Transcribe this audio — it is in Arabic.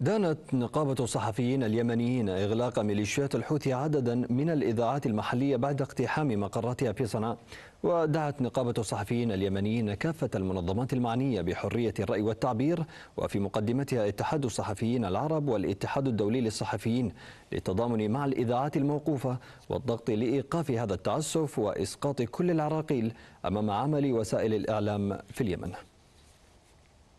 دانت نقابة الصحفيين اليمنيين إغلاق ميليشيات الحوثي عددا من الإذاعات المحلية بعد اقتحام مقراتها في صنعاء ودعت نقابة الصحفيين اليمنيين كافة المنظمات المعنية بحرية الرأي والتعبير وفي مقدمتها اتحاد الصحفيين العرب والاتحاد الدولي للصحفيين للتضامن مع الإذاعات الموقوفة والضغط لإيقاف هذا التعسف وإسقاط كل العراقيل أمام عمل وسائل الإعلام في اليمن